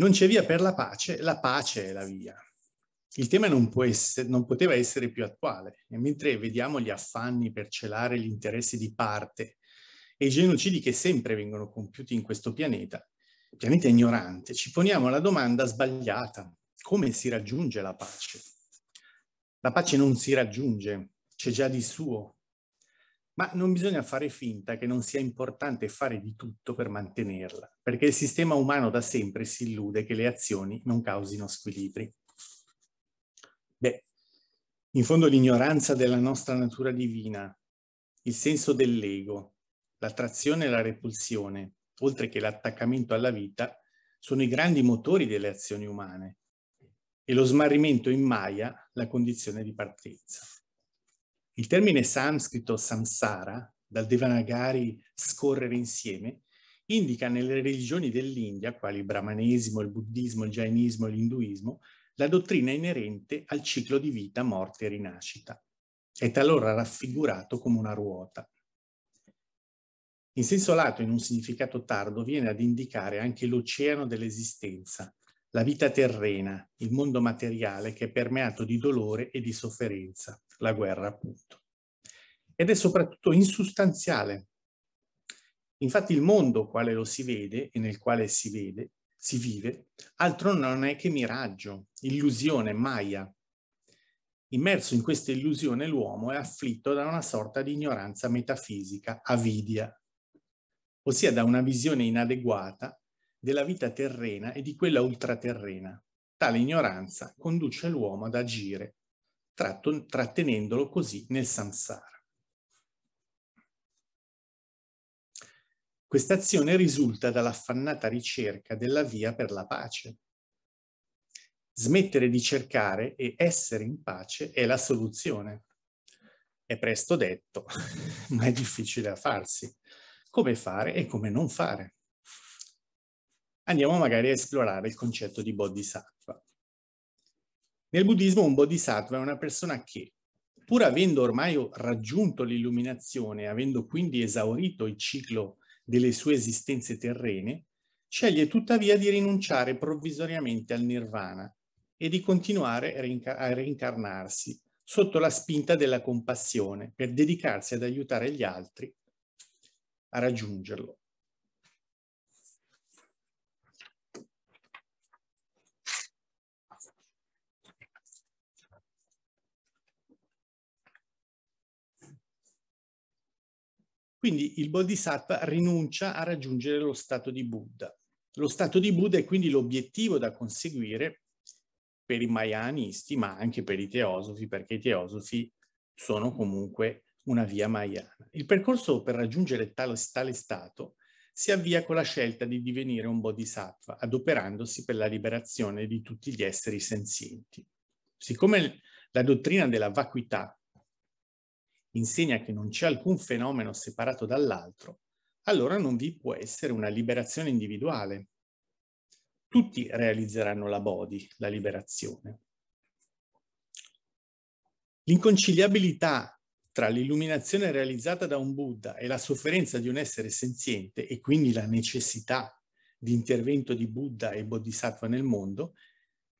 Non c'è via per la pace, la pace è la via. Il tema non, essere, non poteva essere più attuale, e mentre vediamo gli affanni per celare gli interessi di parte e i genocidi che sempre vengono compiuti in questo pianeta, pianeta ignorante, ci poniamo la domanda sbagliata, come si raggiunge la pace? La pace non si raggiunge, c'è già di suo, ma non bisogna fare finta che non sia importante fare di tutto per mantenerla, perché il sistema umano da sempre si illude che le azioni non causino squilibri. Beh, in fondo l'ignoranza della nostra natura divina, il senso dell'ego, l'attrazione e la repulsione, oltre che l'attaccamento alla vita, sono i grandi motori delle azioni umane e lo smarrimento in Maya la condizione di partenza. Il termine sanscrito samsara, dal Devanagari scorrere insieme, indica nelle religioni dell'India, quali il brahmanesimo, il buddismo, il jainismo e l'induismo, la dottrina inerente al ciclo di vita, morte e rinascita. È talora raffigurato come una ruota. In senso lato, in un significato tardo, viene ad indicare anche l'oceano dell'esistenza, la vita terrena, il mondo materiale che è permeato di dolore e di sofferenza, la guerra appunto ed è soprattutto insustanziale. Infatti il mondo quale lo si vede e nel quale si vede, si vive, altro non è che miraggio, illusione, maia. Immerso in questa illusione l'uomo è afflitto da una sorta di ignoranza metafisica, avidia, ossia da una visione inadeguata della vita terrena e di quella ultraterrena. Tale ignoranza conduce l'uomo ad agire, trattenendolo così nel samsara. Quest'azione risulta dall'affannata ricerca della via per la pace. Smettere di cercare e essere in pace è la soluzione. È presto detto, ma è difficile da farsi. Come fare e come non fare. Andiamo magari a esplorare il concetto di bodhisattva. Nel buddismo un bodhisattva è una persona che, pur avendo ormai raggiunto l'illuminazione, avendo quindi esaurito il ciclo delle sue esistenze terrene, sceglie tuttavia di rinunciare provvisoriamente al nirvana e di continuare a reincarnarsi sotto la spinta della compassione per dedicarsi ad aiutare gli altri a raggiungerlo. Quindi il Bodhisattva rinuncia a raggiungere lo stato di Buddha. Lo stato di Buddha è quindi l'obiettivo da conseguire per i mayanisti, ma anche per i teosofi, perché i teosofi sono comunque una via mayana. Il percorso per raggiungere tale, tale stato si avvia con la scelta di divenire un bodhisattva, adoperandosi per la liberazione di tutti gli esseri senzienti. Siccome la dottrina della vacuità insegna che non c'è alcun fenomeno separato dall'altro, allora non vi può essere una liberazione individuale. Tutti realizzeranno la body, la liberazione. L'inconciliabilità tra l'illuminazione realizzata da un Buddha e la sofferenza di un essere senziente e quindi la necessità di intervento di Buddha e Bodhisattva nel mondo,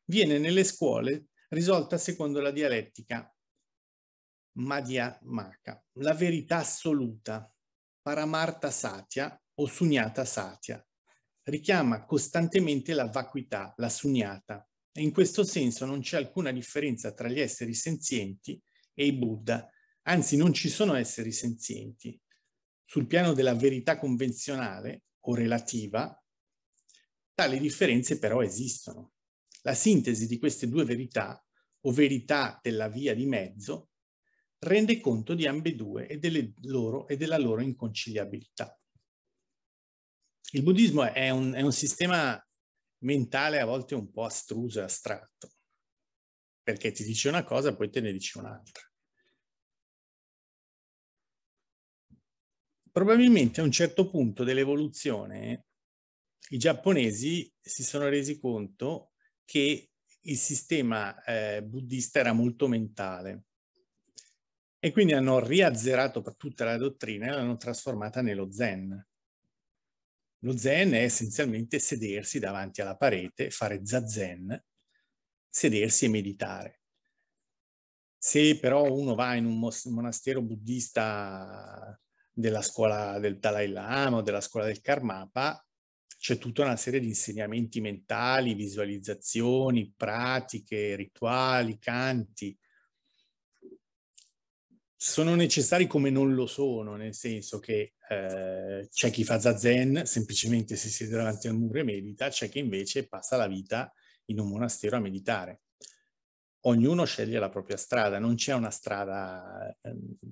viene nelle scuole risolta secondo la dialettica Madhyamaka, la verità assoluta, Paramarta Satya o Sunyata Satya. Richiama costantemente la vacuità, la sunyata, e in questo senso non c'è alcuna differenza tra gli esseri senzienti e i Buddha, anzi non ci sono esseri senzienti. Sul piano della verità convenzionale o relativa, tali differenze però esistono. La sintesi di queste due verità, o verità della via di mezzo, rende conto di ambedue e, loro, e della loro inconciliabilità. Il buddismo è un, è un sistema mentale a volte un po' astruso e astratto, perché ti dice una cosa, poi te ne dice un'altra. Probabilmente a un certo punto dell'evoluzione i giapponesi si sono resi conto che il sistema eh, buddista era molto mentale e quindi hanno riazzerato tutta la dottrina e l'hanno trasformata nello zen. Lo zen è essenzialmente sedersi davanti alla parete, fare zazen, sedersi e meditare. Se però uno va in un monastero buddista della scuola del Dalai Lama o della scuola del Karmapa, c'è tutta una serie di insegnamenti mentali, visualizzazioni, pratiche, rituali, canti, sono necessari come non lo sono, nel senso che eh, c'è chi fa zazen, semplicemente si siede davanti al muro e medita, c'è chi invece passa la vita in un monastero a meditare. Ognuno sceglie la propria strada, non c'è una strada ehm, eh,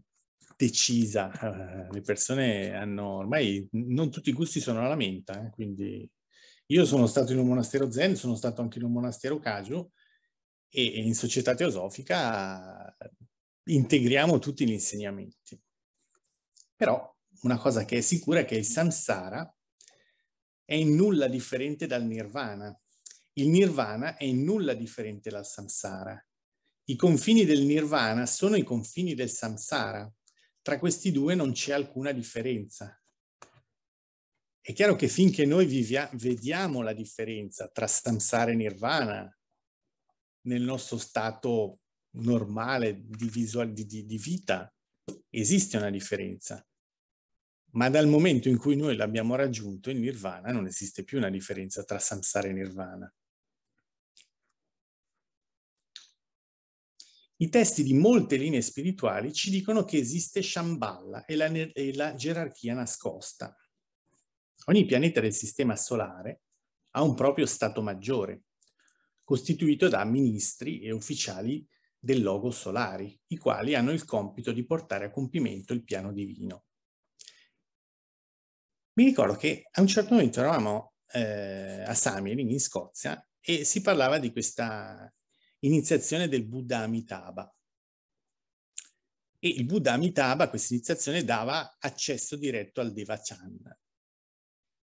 decisa. le persone hanno ormai, non tutti i gusti sono alla menta, eh, quindi io sono stato in un monastero zen, sono stato anche in un monastero kaju e, e in società teosofica integriamo tutti gli insegnamenti. Però una cosa che è sicura è che il samsara è in nulla differente dal nirvana. Il nirvana è in nulla differente dal samsara. I confini del nirvana sono i confini del samsara. Tra questi due non c'è alcuna differenza. È chiaro che finché noi vivia, vediamo la differenza tra samsara e nirvana nel nostro stato normale di, visual, di, di, di vita, esiste una differenza. Ma dal momento in cui noi l'abbiamo raggiunto in nirvana non esiste più una differenza tra samsara e nirvana. I testi di molte linee spirituali ci dicono che esiste Shambhala e la, e la, gerarchia nascosta. Ogni pianeta del sistema solare ha un proprio stato maggiore, costituito da ministri e ufficiali del logo solari, i quali hanno il compito di portare a compimento il piano divino. Mi ricordo che a un certo momento eravamo eh, a Samirin in Scozia e si parlava di questa iniziazione del Buddha Amitabha. E il Buddha Amitabha, questa iniziazione, dava accesso diretto al Devachan.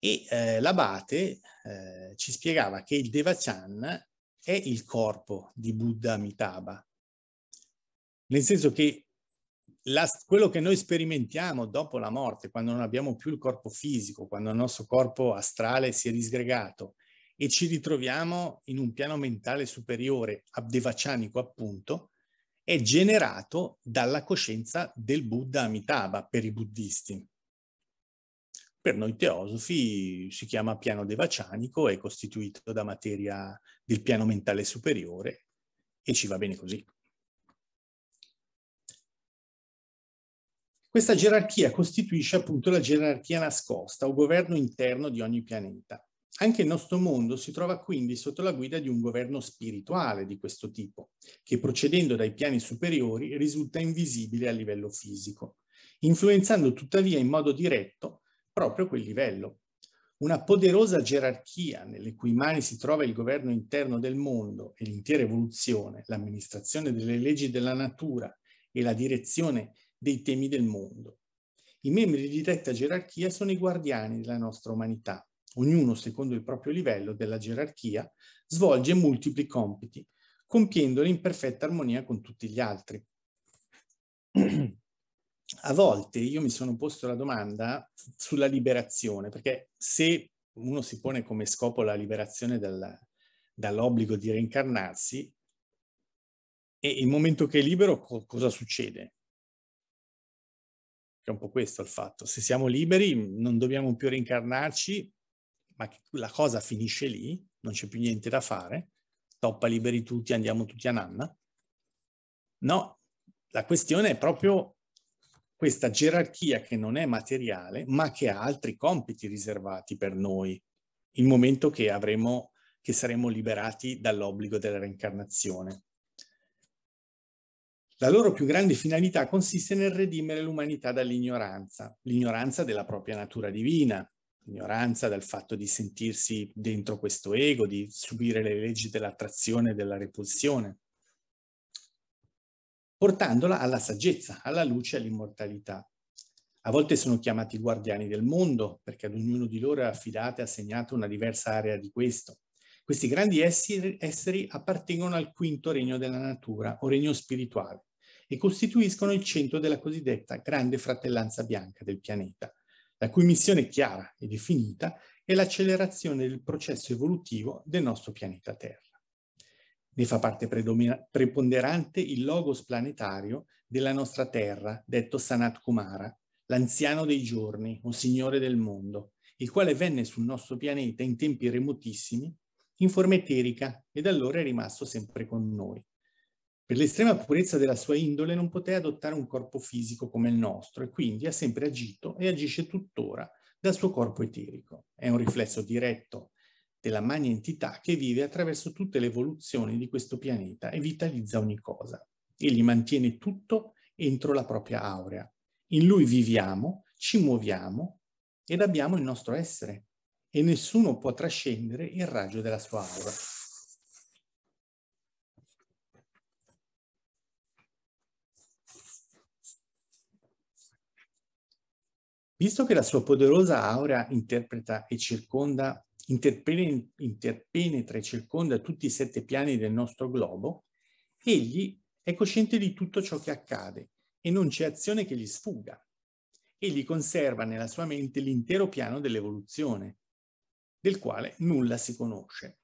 E eh, l'abate eh, ci spiegava che il Devachan è il corpo di Buddha Amitabha nel senso che la, quello che noi sperimentiamo dopo la morte, quando non abbiamo più il corpo fisico, quando il nostro corpo astrale si è disgregato e ci ritroviamo in un piano mentale superiore, abdevaccianico appunto, è generato dalla coscienza del Buddha Amitabha per i buddisti. Per noi teosofi si chiama piano devacianico, è costituito da materia del piano mentale superiore e ci va bene così. Questa gerarchia costituisce appunto la gerarchia nascosta o governo interno di ogni pianeta. Anche il nostro mondo si trova quindi sotto la guida di un governo spirituale di questo tipo, che procedendo dai piani superiori risulta invisibile a livello fisico, influenzando tuttavia in modo diretto proprio quel livello. Una poderosa gerarchia nelle cui mani si trova il governo interno del mondo e l'intera evoluzione, l'amministrazione delle leggi della natura e la direzione dei temi del mondo. I membri di detta gerarchia sono i guardiani della nostra umanità. Ognuno, secondo il proprio livello della gerarchia, svolge multipli compiti, compiendoli in perfetta armonia con tutti gli altri. A volte io mi sono posto la domanda sulla liberazione, perché se uno si pone come scopo la liberazione dal, dall'obbligo di reincarnarsi, e il momento che è libero co- cosa succede? è un po' questo il fatto. Se siamo liberi non dobbiamo più reincarnarci, ma la cosa finisce lì, non c'è più niente da fare, toppa liberi tutti, andiamo tutti a nanna. No, la questione è proprio questa gerarchia che non è materiale, ma che ha altri compiti riservati per noi, il momento che avremo, che saremo liberati dall'obbligo della reincarnazione. La loro più grande finalità consiste nel redimere l'umanità dall'ignoranza, l'ignoranza della propria natura divina, l'ignoranza del fatto di sentirsi dentro questo ego, di subire le leggi dell'attrazione e della repulsione, portandola alla saggezza, alla luce e all'immortalità. A volte sono chiamati guardiani del mondo, perché ad ognuno di loro è affidata e assegnata una diversa area di questo. Questi grandi esseri, esseri appartengono al quinto regno della natura, o regno spirituale, e costituiscono il centro della cosiddetta grande fratellanza bianca del pianeta, la cui missione chiara e definita è l'accelerazione del processo evolutivo del nostro pianeta Terra. Ne fa parte preponderante il logos planetario della nostra Terra, detto Sanat Kumara, l'anziano dei giorni o signore del mondo, il quale venne sul nostro pianeta in tempi remotissimi in forma eterica ed allora è rimasto sempre con noi, per l'estrema purezza della sua indole non poté adottare un corpo fisico come il nostro e quindi ha sempre agito e agisce tuttora dal suo corpo eterico. È un riflesso diretto della magna entità che vive attraverso tutte le evoluzioni di questo pianeta e vitalizza ogni cosa. Egli mantiene tutto entro la propria aurea. In lui viviamo, ci muoviamo ed abbiamo il nostro essere e nessuno può trascendere il raggio della sua aura. Visto che la sua poderosa aura interpreta e circonda, interpenetra, e circonda tutti i sette piani del nostro globo, egli è cosciente di tutto ciò che accade e non c'è azione che gli sfuga. Egli conserva nella sua mente l'intero piano dell'evoluzione, del quale nulla si conosce.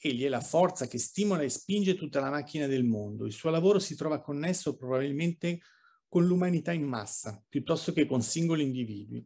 Egli è la forza che stimola e spinge tutta la macchina del mondo. Il suo lavoro si trova connesso probabilmente con l'umanità in massa, piuttosto che con singoli individui.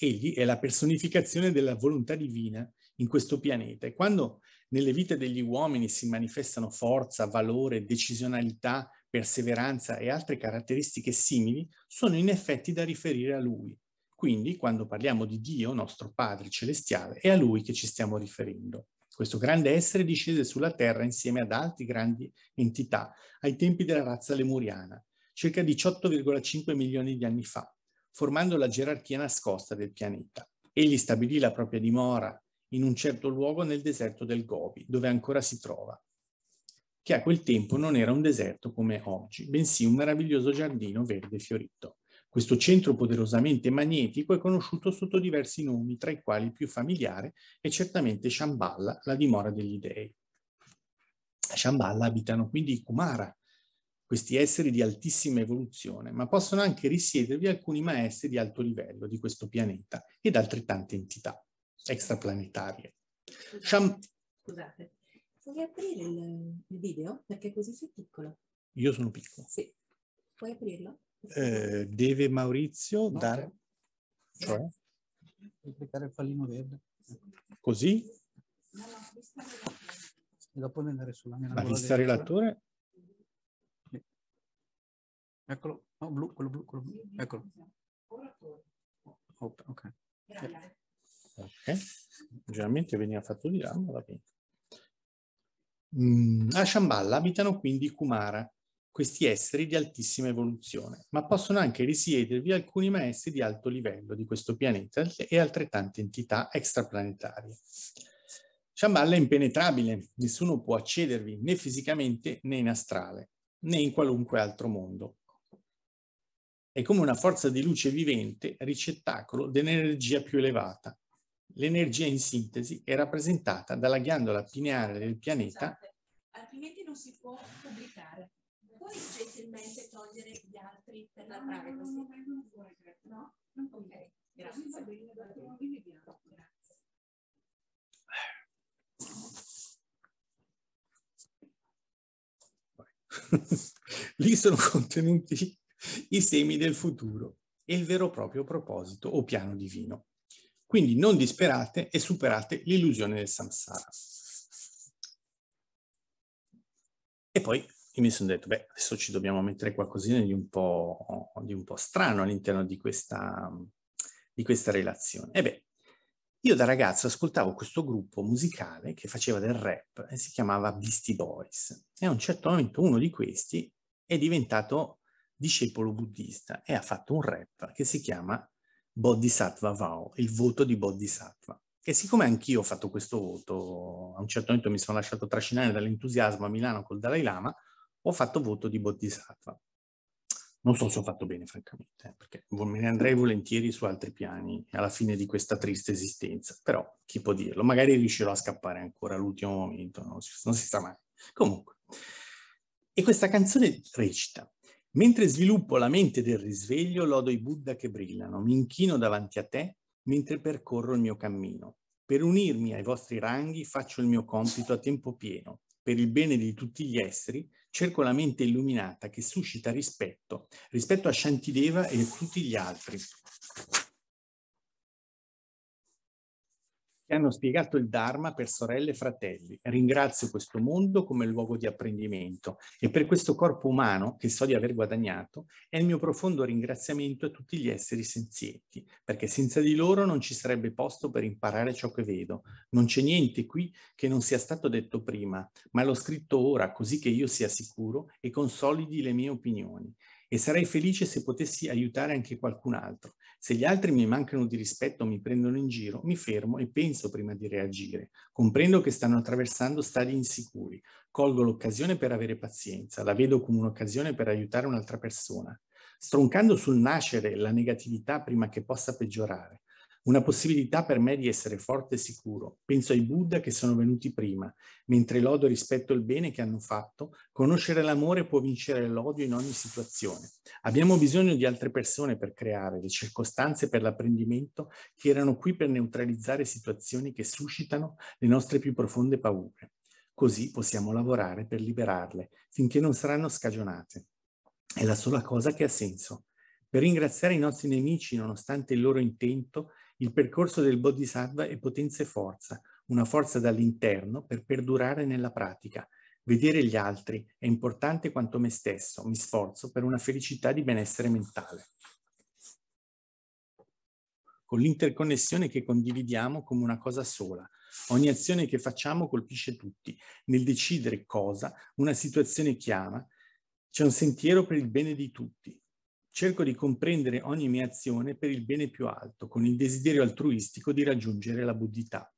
Egli è la personificazione della volontà divina in questo pianeta e quando nelle vite degli uomini si manifestano forza, valore, decisionalità, perseveranza e altre caratteristiche simili, sono in effetti da riferire a lui. Quindi, quando parliamo di Dio, nostro Padre celestiale, è a lui che ci stiamo riferendo. Questo grande essere discese sulla Terra insieme ad altre grandi entità ai tempi della razza lemuriana circa 18,5 milioni di anni fa, formando la gerarchia nascosta del pianeta. Egli stabilì la propria dimora in un certo luogo nel deserto del Gobi, dove ancora si trova, che a quel tempo non era un deserto come oggi, bensì un meraviglioso giardino verde fiorito. Questo centro poderosamente magnetico è conosciuto sotto diversi nomi, tra i quali il più familiare è certamente Shambhala, la dimora degli dei. A Shambhala abitano quindi i Kumara, questi esseri di altissima evoluzione, ma possono anche risiedervi alcuni maestri di alto livello di questo pianeta ed altrettante entità extraplanetarie. Scusate, Sham... scusate. puoi aprire il, il, video? Perché così sei piccolo. Io sono piccolo. Sì, puoi aprirlo? Eh, deve Maurizio no. dare... Cioè? Puoi il pallino verde. Così? No, no, vista relatore. dopo andare sulla mia La vista relatore Eccolo, no, blu, quello blu, quello blu. Eccolo. Oh, ok. Grazie. Ok. Generalmente veniva fatto di là, ma va bene. Mm, a Shambhala abitano quindi i Kumara, questi esseri di altissima evoluzione, ma possono anche risiedervi alcuni maestri di alto livello di questo pianeta e altrettante entità extraplanetarie. Shambhala è impenetrabile, nessuno può accedervi né fisicamente né in astrale, né in qualunque altro mondo è come una forza di luce vivente, ricettacolo dell'energia più elevata. L'energia in sintesi è rappresentata dalla ghiandola pineale del pianeta. Scusate, esatto. altrimenti non si può pubblicare. Puoi gentilmente togliere gli altri per la privacy? No? Ok, grazie. Lì sono contenuti i semi del futuro e il vero proprio proposito o piano divino. Quindi non disperate e superate l'illusione del samsara. E poi io mi sono detto, beh, adesso ci dobbiamo mettere qualcosina di un po', di un po strano all'interno di questa, di questa relazione. E beh, io da ragazzo ascoltavo questo gruppo musicale che faceva del rap e eh, si chiamava Beastie Boys. E a un certo momento uno di questi è diventato discepolo buddista e ha fatto un rap che si chiama Bodhisattva Vao, il voto di Bodhisattva. E siccome anch'io ho fatto questo voto, a un certo momento mi sono lasciato trascinare dall'entusiasmo a Milano col Dalai Lama, ho fatto voto di Bodhisattva. Non so se ho fatto bene, francamente, eh, perché me ne andrei volentieri su altri piani alla fine di questa triste esistenza, però chi può dirlo? Magari riuscirò a scappare ancora all'ultimo momento, non si, non si sa mai. Comunque, e questa canzone recita, Mentre sviluppo la mente del risveglio, lodo i Buddha che brillano, mi inchino davanti a te mentre percorro il mio cammino. Per unirmi ai vostri ranghi faccio il mio compito a tempo pieno. Per il bene di tutti gli esseri cerco la mente illuminata che suscita rispetto, rispetto a Shantideva e a tutti gli altri. che hanno spiegato il Dharma per sorelle e fratelli. Ringrazio questo mondo come luogo di apprendimento e per questo corpo umano che so di aver guadagnato è il mio profondo ringraziamento a tutti gli esseri senzienti, perché senza di loro non ci sarebbe posto per imparare ciò che vedo. Non c'è niente qui che non sia stato detto prima, ma l'ho scritto ora così che io sia sicuro e consolidi le mie opinioni e sarei felice se potessi aiutare anche qualcun altro. Se gli altri mi mancano di rispetto o mi prendono in giro, mi fermo e penso prima di reagire. Comprendo che stanno attraversando stadi insicuri. Colgo l'occasione per avere pazienza, la vedo come un'occasione per aiutare un'altra persona, stroncando sul nascere la negatività prima che possa peggiorare. Una possibilità per me di essere forte e sicuro. Penso ai Buddha che sono venuti prima. Mentre lodo rispetto il bene che hanno fatto, conoscere l'amore può vincere l'odio in ogni situazione. Abbiamo bisogno di altre persone per creare le circostanze per l'apprendimento che erano qui per neutralizzare situazioni che suscitano le nostre più profonde paure. Così possiamo lavorare per liberarle finché non saranno scagionate. È la sola cosa che ha senso. Per ringraziare i nostri nemici, nonostante il loro intento, il percorso del Bodhisattva è potenza e forza, una forza dall'interno per perdurare nella pratica. Vedere gli altri è importante quanto me stesso, mi sforzo per una felicità di benessere mentale. Con l'interconnessione che condividiamo come una cosa sola, Ogni azione che facciamo colpisce tutti. Nel decidere cosa una situazione chiama, c'è un sentiero per il bene di tutti cerco di comprendere ogni mia azione per il bene più alto, con il desiderio altruistico di raggiungere la buddhità.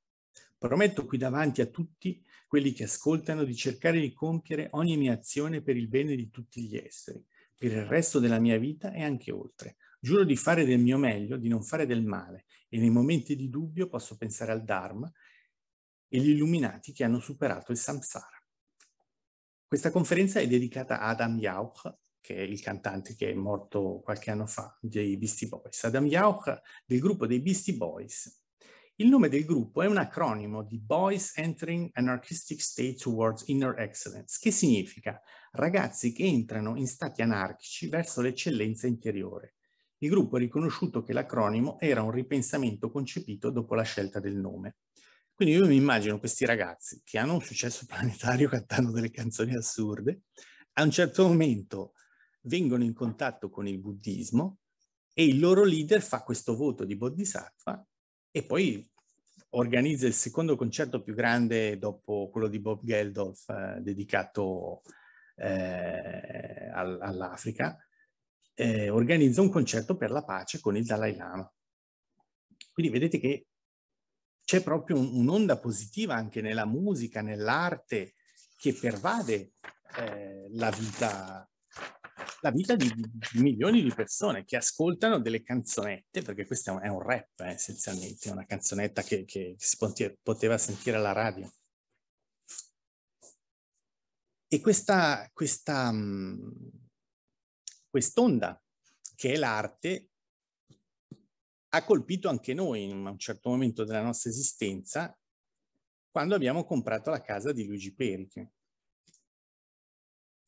Prometto qui davanti a tutti quelli che ascoltano di cercare di compiere ogni mia azione per il bene di tutti gli esseri, per il resto della mia vita e anche oltre. Giuro di fare del mio meglio, di non fare del male e nei momenti di dubbio posso pensare al Dharma e gli illuminati che hanno superato il samsara. Questa conferenza è dedicata ad Adam Jauch, che è il cantante che è morto qualche anno fa, dei Beastie Boys, Adam Jauch del gruppo dei Beastie Boys. Il nome del gruppo è un acronimo di Boys Entering an Anarchistic State Towards Inner Excellence, che significa ragazzi che entrano in stati anarchici verso l'eccellenza interiore. Il gruppo ha riconosciuto che l'acronimo era un ripensamento concepito dopo la scelta del nome. Quindi io mi immagino questi ragazzi che hanno un successo planetario cantando delle canzoni assurde, a un certo momento vengono in contatto con il buddismo e il loro leader fa questo voto di bodhisattva e poi organizza il secondo concerto più grande dopo quello di Bob Geldof eh, dedicato eh, all'Africa, eh, organizza un concerto per la pace con il Dalai Lama. Quindi vedete che c'è proprio un'onda positiva anche nella musica, nell'arte che pervade eh, la vita la vita di, di, milioni di persone che ascoltano delle canzonette, perché questo è un, rap eh, essenzialmente, una canzonetta che, che si poteva sentire alla radio. E questa, questa mm, quest'onda che è l'arte ha colpito anche noi in un certo momento della nostra esistenza quando abbiamo comprato la casa di Luigi Periche.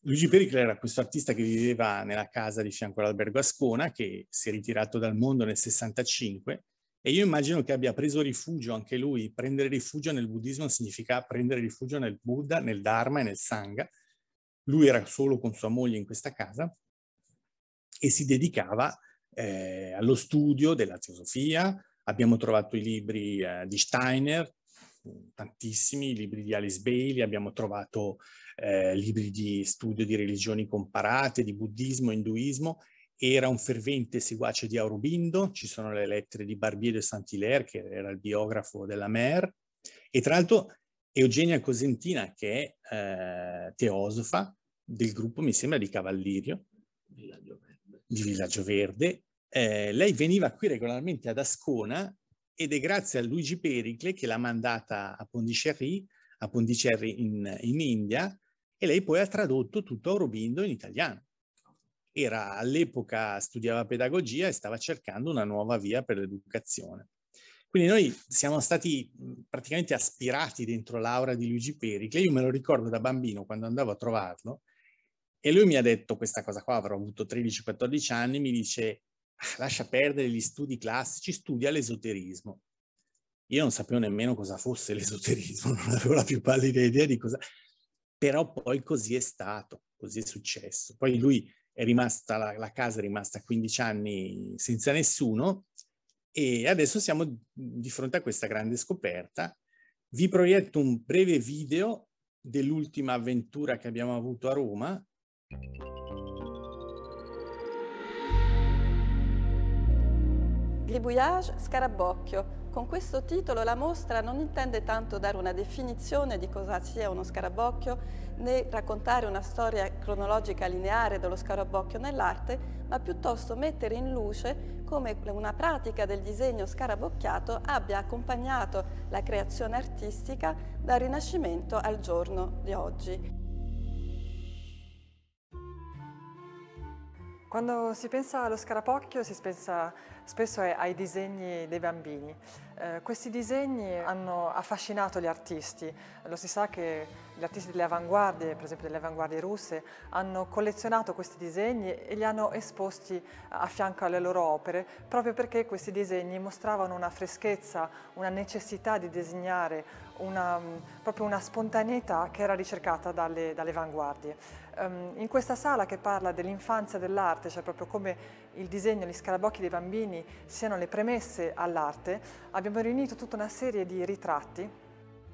Luigi Pericle era questo artista che viveva nella casa di fianco all'albergo Ascona, che si è ritirato dal mondo nel 65 e io immagino che abbia preso rifugio anche lui. Prendere rifugio nel buddismo significa prendere rifugio nel Buddha, nel Dharma e nel Sangha. Lui era solo con sua moglie in questa casa e si dedicava eh, allo studio della teosofia. Abbiamo trovato i libri eh, di Steiner, tantissimi libri di Alice Bailey, abbiamo trovato eh, libri di studio di religioni comparate, di buddismo, induismo. Era un fervente seguace di Aurobindo, ci sono le lettere di Barbier de Saint-Hilaire, che era il biografo della Mer, e tra l'altro Eugenia Cosentina, che è eh, teosofa del gruppo, mi sembra, di Cavallirio, Villaggio di Villaggio Verde, eh, lei veniva qui regolarmente ad Ascona ed è grazie a Luigi Pericle che l'ha mandata a Pondicherry, a Pondicherry in, in India, e lei poi ha tradotto tutto Aurobindo in italiano. Era all'epoca, studiava pedagogia e stava cercando una nuova via per l'educazione. Quindi noi siamo stati praticamente aspirati dentro l'aura di Luigi Pericle. Io me lo ricordo da bambino quando andavo a trovarlo e lui mi ha detto questa cosa qua, avrò avuto 13-14 anni, mi dice lascia perdere gli studi classici, studia l'esoterismo. Io non sapevo nemmeno cosa fosse l'esoterismo, non avevo la più pallida idea di cosa... Però poi così è stato, così è successo. Poi lui è rimasta, la, la casa è rimasta 15 anni senza nessuno e adesso siamo di fronte a questa grande scoperta. Vi proietto un breve video dell'ultima avventura che abbiamo avuto a Roma. Gribouillage Scarabocchio. Con questo titolo la mostra non intende tanto dare una definizione di cosa sia uno scarabocchio né raccontare una storia cronologica lineare dello scarabocchio nell'arte, ma piuttosto mettere in luce come una pratica del disegno scarabocchiato abbia accompagnato la creazione artistica dal Rinascimento al giorno di oggi. Quando si pensa allo scarabocchio si pensa spesso ai, ai disegni dei bambini. Eh, questi disegni hanno affascinato gli artisti, lo si sa che gli artisti delle avanguardie, per esempio delle avanguardie russe, hanno collezionato questi disegni e li hanno esposti a fianco alle loro opere proprio perché questi disegni mostravano una freschezza, una necessità di disegnare, una, mm, proprio una spontaneità che era ricercata dalle, dalle vanguardie. Um, ehm, in questa sala che parla dell'infanzia dell'arte, cioè proprio come il disegno, gli scarabocchi dei bambini siano le premesse all'arte, abbiamo riunito tutta una serie di ritratti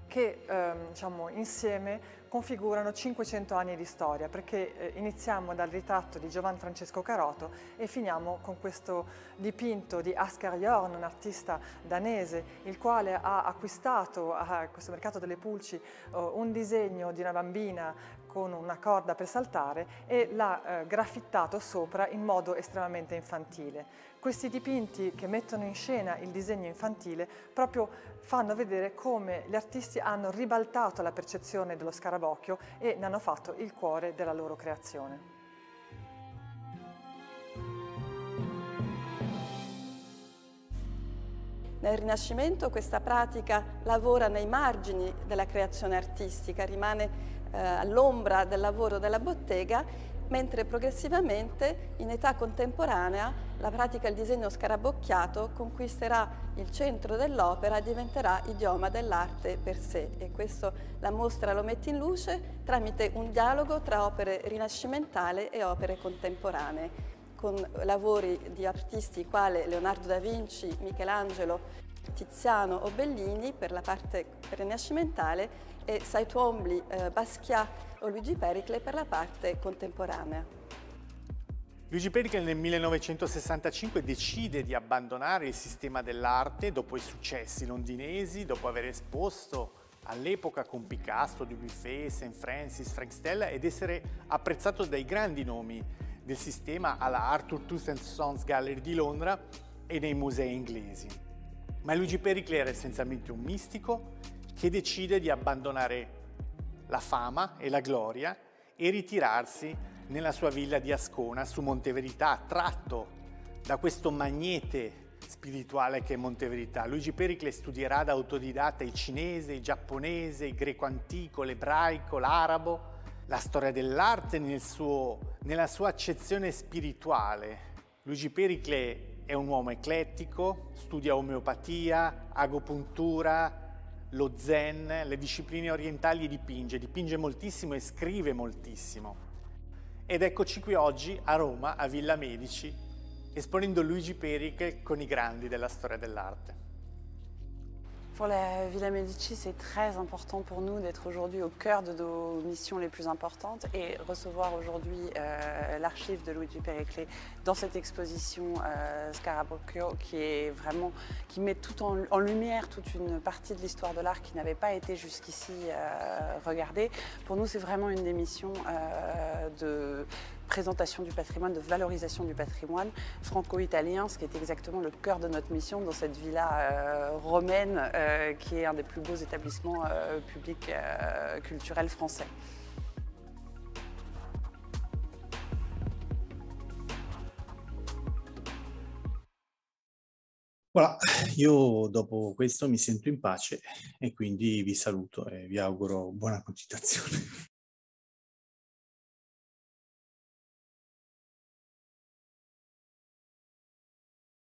che ehm, diciamo, insieme configurano 500 anni di storia perché eh, iniziamo dal ritratto di Giovan Francesco Caroto e finiamo con questo dipinto di Asker Jorn, un artista danese, il quale ha acquistato a questo mercato delle pulci eh, un disegno di una bambina con una corda per saltare e l'ha eh, graffittato sopra in modo estremamente infantile. Questi dipinti che mettono in scena il disegno infantile proprio fanno vedere come gli artisti hanno ribaltato la percezione dello scarabocchio e ne hanno fatto il cuore della loro creazione. Nel Rinascimento questa pratica lavora nei margini della creazione artistica, rimane eh, all'ombra del lavoro della bottega mentre progressivamente in età contemporanea la pratica del disegno scarabocchiato conquisterà il centro dell'opera e diventerà idioma dell'arte per sé e questo la mostra lo mette in luce tramite un dialogo tra opere rinascimentali e opere contemporanee con lavori di artisti quali Leonardo da Vinci, Michelangelo, Tiziano o Bellini per la parte rinascimentale e Saito eh, Basquiat o Luigi Pericle per la parte contemporanea. Luigi Pericle nel 1965 decide di abbandonare il sistema dell'arte dopo i successi londinesi, dopo aver esposto all'epoca con Picasso, Dubuffet, St. Francis, Frank Stella ed essere apprezzato dai grandi nomi del sistema alla Arthur Tooth Sons Gallery di Londra e nei musei inglesi. Ma Luigi Pericle era essenzialmente un mistico che decide di abbandonare la fama e la gloria e ritirarsi nella sua villa di Ascona su Monteverità, attratto da questo magnete spirituale che è Monteverità. Luigi Pericle studierà da autodidatta il cinese, il giapponese, il greco antico, l'ebraico, l'arabo, la storia dell'arte nel nella sua accezione spirituale. Luigi Pericle è un uomo eclettico, studia omeopatia, agopuntura, lo zen, le discipline orientali dipinge, dipinge moltissimo e scrive moltissimo. Ed eccoci qui oggi a Roma, a Villa Medici, esponendo Luigi Peric con i grandi della storia dell'arte. Pour la Villa Medici, c'est très important pour nous d'être aujourd'hui au cœur de nos missions les plus importantes et recevoir aujourd'hui euh, l'archive de Luigi Pericle dans cette exposition euh, Scarabocchio qui est vraiment qui met tout en, lumière toute une partie de l'histoire de l'art qui n'avait pas été jusqu'ici euh, regardée. Pour nous, c'est vraiment une des missions de présentation du patrimoine, de valorisation du patrimoine franco-italien, ce qui est exactement le cœur de notre mission dans cette villa euh, romaine euh, qui est un des plus beaux établissements euh, publics culturels français. Voilà, io dopo questo mi sento in pace e quindi vi saluto e vi auguro bonne continuazione.